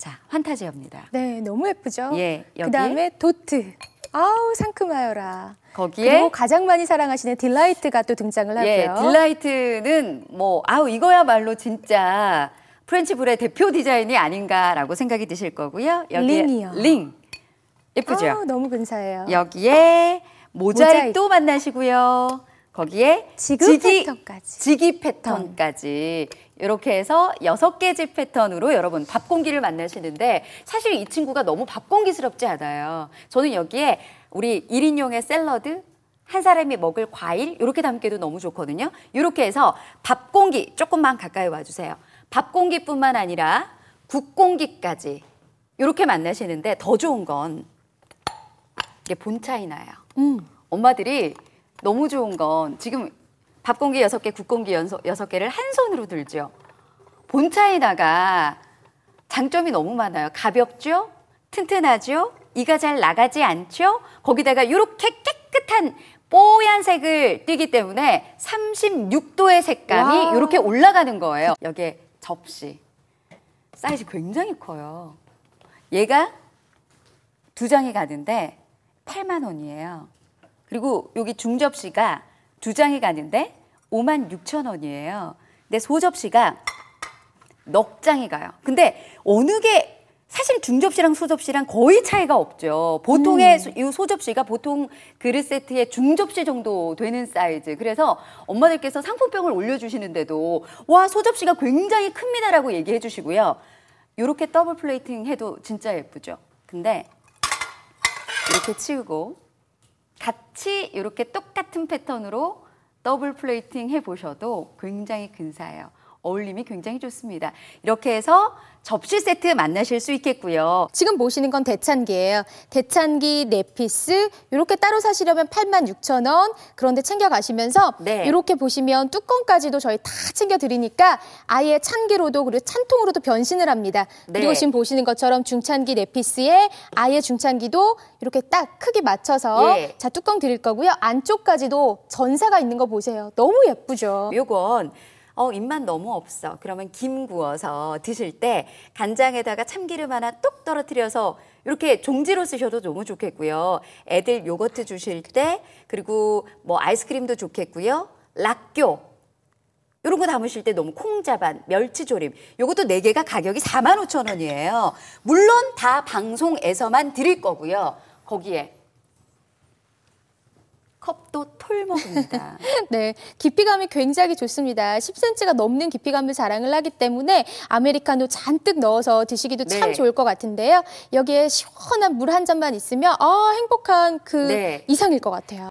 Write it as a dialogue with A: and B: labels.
A: 자, 환타지입니다. 네, 너무 예쁘죠? 예, 그다음에 도트. 아우 상큼하여라. 거기에 그리고 가장 많이 사랑하시는 딜라이트가 또 등장을 하고 예,
B: 딜라이트는 뭐 아우 이거야말로 진짜 프렌치 불의 대표 디자인이 아닌가라고 생각이 드실 거고요. 여기에 링이요. 링 예쁘죠? 아우,
A: 너무 근사해요.
B: 여기에 모자도 모자릭. 또 만나시고요. 거기에 지기, 패턴까지. 지기 패턴까지 이렇게 해서 여섯 개지 패턴으로 여러분 밥 공기를 만나시는데 사실 이 친구가 너무 밥 공기스럽지 않아요. 저는 여기에 우리 1인용의 샐러드 한 사람이 먹을 과일 이렇게 담기도 너무 좋거든요. 이렇게 해서 밥 공기 조금만 가까이 와주세요. 밥 공기뿐만 아니라 국 공기까지 이렇게 만나시는데 더 좋은 건 이게 본차이 나요. 음. 엄마들이 너무 좋은 건 지금 밥공기 여섯 개 국공기 여섯 개를한 손으로 들죠. 본차에다가 장점이 너무 많아요. 가볍죠? 튼튼하죠? 이가 잘 나가지 않죠? 거기다가 이렇게 깨끗한 뽀얀색을 띠기 때문에 36도의 색감이 이렇게 올라가는 거예요. 여기에 접시. 사이즈 굉장히 커요. 얘가 두 장이 가는데 8만 원이에요. 그리고 여기 중접시가 두 장이 가는데 5만 6천 원이에요. 근데 소접시가 넉 장이 가요. 근데 어느 게 사실 중접시랑 소접시랑 거의 차이가 없죠. 보통의 음. 이 소접시가 보통 그릇 세트의 중접시 정도 되는 사이즈. 그래서 엄마들께서 상품병을 올려주시는데도 와 소접시가 굉장히 큽니다라고 얘기해 주시고요. 이렇게 더블 플레이팅 해도 진짜 예쁘죠. 근데 이렇게 치우고 같이 이렇게 똑같은 패턴으로 더블 플레이팅 해보셔도 굉장히 근사해요. 어울림이 굉장히 좋습니다. 이렇게 해서 접시 세트 만나실 수 있겠고요. 지금 보시는 건 대찬기예요. 대찬기 네 피스 이렇게
A: 따로 사시려면 8 6 0 0원 그런데 챙겨 가시면서 네. 이렇게 보시면 뚜껑까지도 저희 다 챙겨 드리니까 아예 찬기로도 그리고 찬통으로도 변신을 합니다. 네. 그리고 지금 보시는 것처럼 중찬기 네 피스에 아예 중찬기도 이렇게 딱 크게 맞춰서 예. 자 뚜껑 드릴 거고요. 안쪽까지도 전사가 있는 거 보세요. 너무 예쁘죠.
B: 요건 어, 입맛 너무 없어. 그러면 김 구워서 드실 때 간장에다가 참기름 하나 똑 떨어뜨려서 이렇게 종지로 쓰셔도 너무 좋겠고요. 애들 요거트 주실 때 그리고 뭐 아이스크림도 좋겠고요. 락교 이런 거 담으실 때 너무 콩자반, 멸치조림 요것도 4개가 가격이 4만 5천 원이에요. 물론 다 방송에서만 드릴 거고요. 거기에
A: 컵도 털먹입니다. 네, 깊이감이 굉장히 좋습니다. 10cm가 넘는 깊이감을 자랑을 하기 때문에 아메리카노 잔뜩 넣어서 드시기도 네. 참 좋을 것 같은데요. 여기에 시원한 물 한 잔만 있으면 어, 행복한 그 네. 이상일 것 같아요.